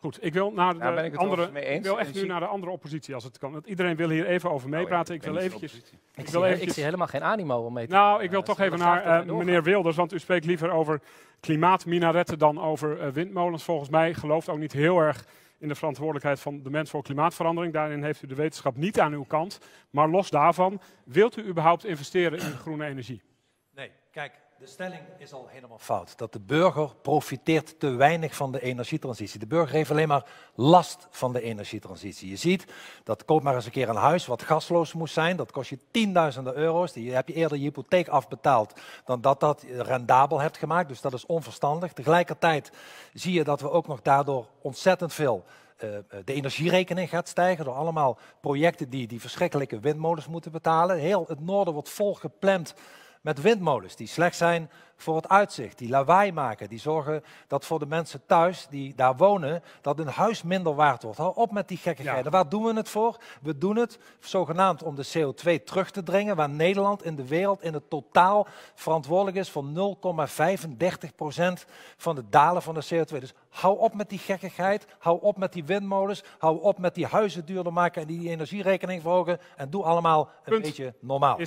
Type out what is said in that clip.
Goed, ik wil, naar de andere, ik wil echt nu naar de andere oppositie als het kan. Want iedereen wil hier even over nou meepraten. ik, wil eventjes, ik, zie, helemaal geen animo om mee te Nou, ik wil toch even naar eh, meneer Wilders, want u spreekt liever over klimaatminaretten dan over eh, windmolens. Volgens mij gelooft ook niet heel erg in de verantwoordelijkheid van de mens voor klimaatverandering. Daarin heeft u de wetenschap niet aan uw kant. Maar los daarvan, wilt u überhaupt investeren in groene energie? Nee, kijk, de stelling is al helemaal fout. Dat de burger profiteert te weinig van de energietransitie. De burger heeft alleen maar last van de energietransitie. Je ziet, dat koop maar eens een keer een huis wat gasloos moest zijn. Dat kost je tienduizenden euro's. Die heb je eerder je hypotheek afbetaald dan dat dat rendabel hebt gemaakt. Dus dat is onverstandig. Tegelijkertijd zie je dat we ook nog daardoor ontzettend veel eh, eh, de energierekening gaat stijgen door allemaal projecten die die verschrikkelijke windmolens moeten betalen. Heel het noorden wordt vol gepland met windmolens die slecht zijn voor het uitzicht, die lawaai maken, die zorgen dat voor de mensen thuis die daar wonen, dat hun huis minder waard wordt. Hou op met die gekkigheid. Ja. Waar doen we het voor? We doen het zogenaamd om de CO2 terug te dringen, waar Nederland in de wereld in het totaal verantwoordelijk is voor 0,35% van de dalen van de CO2. Dus hou op met die gekkigheid, hou op met die windmolens, hou op met die huizen duurder maken en die energierekening verhogen en doe allemaal een beetje normaal.